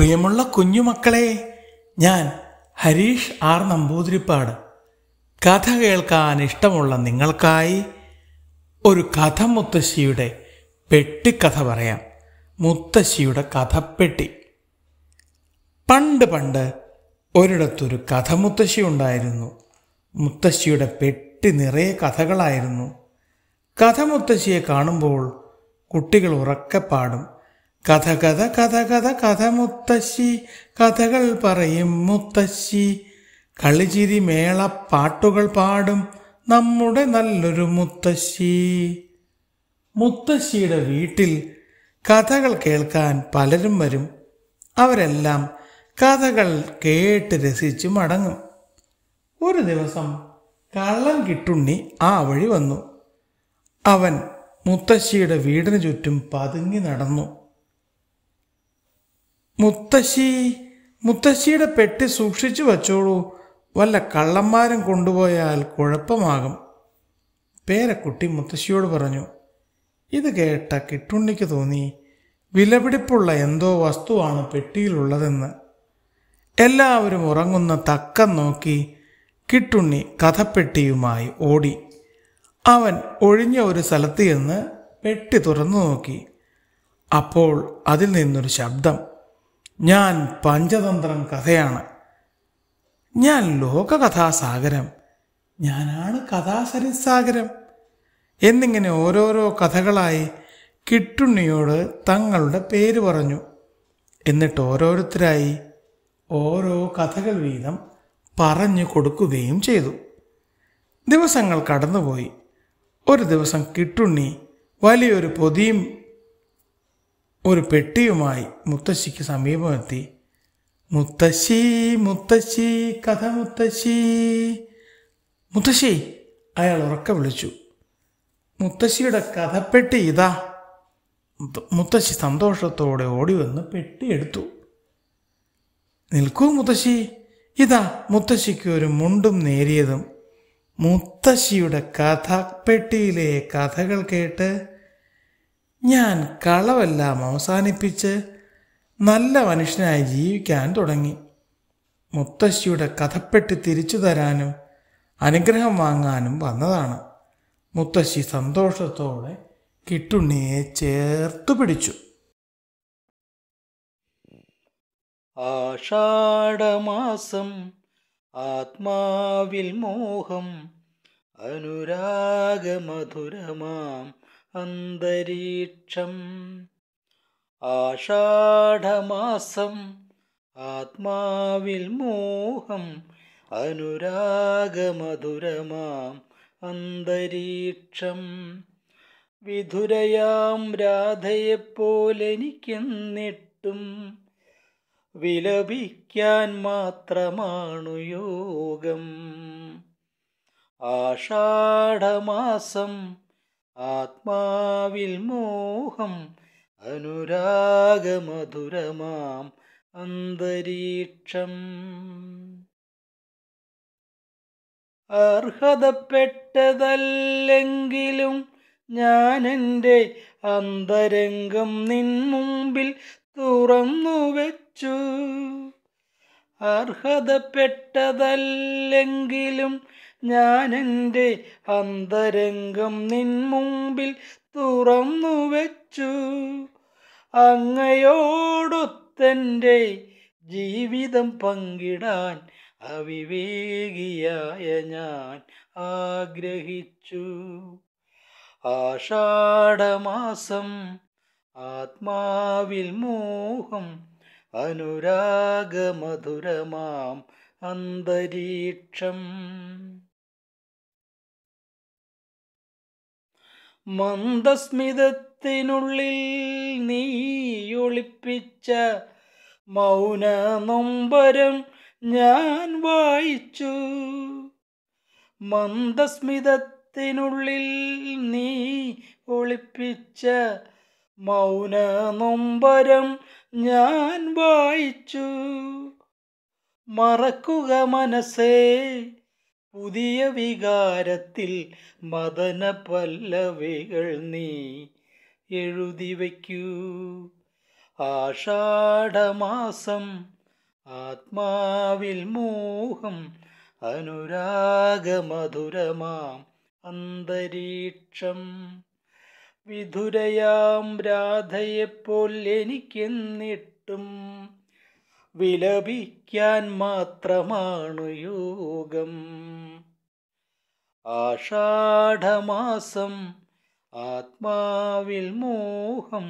പ്രിയമുള്ള കുഞ്ഞുമക്കളെ ഞാൻ ഹരീഷ് ആർ നമ്പൂതിരിപ്പാട് കഥ കേൾക്കാൻ ഇഷ്ടമുള്ള നിങ്ങൾക്കായി ഒരു കഥ മുത്തശ്ശിയുടെ പെട്ടിക്കഥ പറയാം മുത്തശ്ശിയുടെ കഥപ്പെട്ടി പണ്ട് പണ്ട് ഒരിടത്തൊരു കഥ മുത്തശ്ശി ഉണ്ടായിരുന്നു മുത്തശ്ശിയുടെ പെട്ടി നിറയെ കഥകളായിരുന്നു കഥ മുത്തശ്ശിയെ കാണുമ്പോൾ കുട്ടികൾ ഉറക്കെ പാടും കഥ കഥ കഥ കഥ കഥ മുത്തശ്ശി കഥകൾ പറയും മുത്തശ്ശി കളിചിരി മേള പാട്ടുകൾ പാടും നമ്മുടെ നല്ലൊരു മുത്തശ്ശി മുത്തശ്ശിയുടെ വീട്ടിൽ കഥകൾ കേൾക്കാൻ പലരും വരും അവരെല്ലാം കഥകൾ കേട്ട് രസിച്ചു മടങ്ങും ഒരു ദിവസം കള്ളൻ കിട്ടുണ്ണി ആ വഴി വന്നു അവൻ മുത്തശ്ശിയുടെ വീടിനു ചുറ്റും പതുങ്ങി നടന്നു മുത്തശ്ശി മുത്തശ്ശിയുടെ പെട്ടി സൂക്ഷിച്ചു വച്ചോളൂ വല്ല കള്ളന്മാരും കൊണ്ടുപോയാൽ കുഴപ്പമാകും പേരക്കുട്ടി മുത്തശ്ശിയോട് പറഞ്ഞു ഇത് കേട്ട കിട്ടുണ്ണിക്ക് തോന്നി വിലപിടിപ്പുള്ള എന്തോ വസ്തുവാണ് പെട്ടിയിലുള്ളതെന്ന് എല്ലാവരും ഉറങ്ങുന്ന തക്കം നോക്കി കിട്ടുണ്ണി കഥപ്പെട്ടിയുമായി ഓടി അവൻ ഒഴിഞ്ഞ ഒരു സ്ഥലത്ത് ചെന്ന് പെട്ടി തുറന്നു നോക്കി അപ്പോൾ അതിൽ നിന്നൊരു ശബ്ദം ഞാൻ പഞ്ചതന്ത്രം കഥയാണ് ഞാൻ ലോകകഥാസാഗരം ഞാനാണ് കഥാസരിസാഗരം എന്നിങ്ങനെ ഓരോരോ കഥകളായി കിട്ടുണ്ണിയോട് തങ്ങളുടെ പേര് പറഞ്ഞു എന്നിട്ട് ഓരോരുത്തരായി ഓരോ കഥകൾ വീതം പറഞ്ഞു കൊടുക്കുകയും ചെയ്തു ദിവസങ്ങൾ കടന്നുപോയി ഒരു ദിവസം കിട്ടുണ്ണി വലിയൊരു പൊതിയും ഒരു പെട്ടിയുമായി മുത്തശ്ശിക്ക് സമീപമെത്തി മുത്തശ്ശി മുത്തശ്ശി കഥ മുത്തശ്ശി മുത്തശ്ശി അയാൾ ഉറക്കെ വിളിച്ചു മുത്തശ്ശിയുടെ കഥപ്പെട്ടി ഇതാ മുത്തശ്ശി സന്തോഷത്തോടെ ഓടി വന്ന് പെട്ടിയെടുത്തു നിൽക്കൂ മുത്തശ്ശി ഇതാ മുത്തശ്ശിക്ക് ഒരു മുണ്ടും നേരിയതും മുത്തശ്ശിയുടെ കഥപ്പെട്ടിയിലെ കഥകൾ കേട്ട് ഞാൻ കളവെല്ലാം അവസാനിപ്പിച്ച് നല്ല മനുഷ്യനായി ജീവിക്കാൻ തുടങ്ങി മുത്തശ്ശിയുടെ കഥപ്പെട്ടി തിരിച്ചു തരാനും അനുഗ്രഹം വാങ്ങാനും വന്നതാണ് മുത്തശ്ശി സന്തോഷത്തോടെ കിട്ടുണ്ണിയെ ചേർത്തു പിടിച്ചു ആഷാഢമാസം ആത്മാവിൽ മോഹം അനുരാഗമധുരമാം അന്തരീക്ഷം ആഷാഢമാസം ആത്മാവിൽ മോഹം അനുരാഗമധുരമാം അന്തരീക്ഷം വിധുരയാം രാധയെപ്പോലെനിക്കെന്നിട്ടും വിലപിക്കാൻ മാത്രമാണു യോഗം ആഷാഢമാസം ആത്മാവിൽ മോഹം അനുരാഗമധുരമാം അന്തരീക്ഷം അർഹതപ്പെട്ടതല്ലെങ്കിലും ഞാനെൻ്റെ അന്തരംഗം നിൻ മുമ്പിൽ തുറന്നു വെച്ചു അർഹതപ്പെട്ടതല്ലെങ്കിലും ഞാനെൻ്റെ അന്തരംഗം നിൻ തുറന്നു വെച്ചു അങ്ങയോടൊത്തൻ്റെ ജീവിതം പങ്കിടാൻ അവിവേകിയായ ഞാൻ ആഗ്രഹിച്ചു ആഷാഢമാസം ആത്മാവിൽ മോഹം അനുരാഗമധുരമാം അന്തരീക്ഷം മന്ദസ്മിതത്തിനുള്ളിൽ നീയൊളിപ്പിച്ച മൗന നൊമ്പരം ഞാൻ വായിച്ചു മന്ദസ്മിതത്തിനുള്ളിൽ നീ ഒളിപ്പിച്ച മൗന നൊമ്പരം ഞാൻ വായിച്ചു മറക്കുക മനസ്സേ പുതിയ വികാരത്തിൽ മദന പല്ലവികൾ നീ എഴുതി വയ്ക്കൂ ആഷാഢമാസം ആത്മാവിൽ മോഹം അനുരാഗമധുരമാം അന്തരീക്ഷം വിധുരയാം രാധയെപ്പോൾ എനിക്കെന്നിട്ടും വിലപിക്കാൻ മാത്രമാണ് യോഗം ആഷാഢമാസം ആത്മാവിൽ മോഹം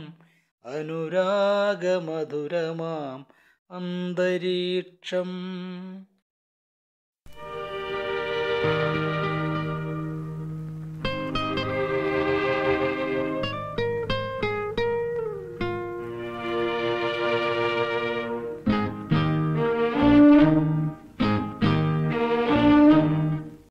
അനുരാഗമധുരമാം അന്തരീക്ഷം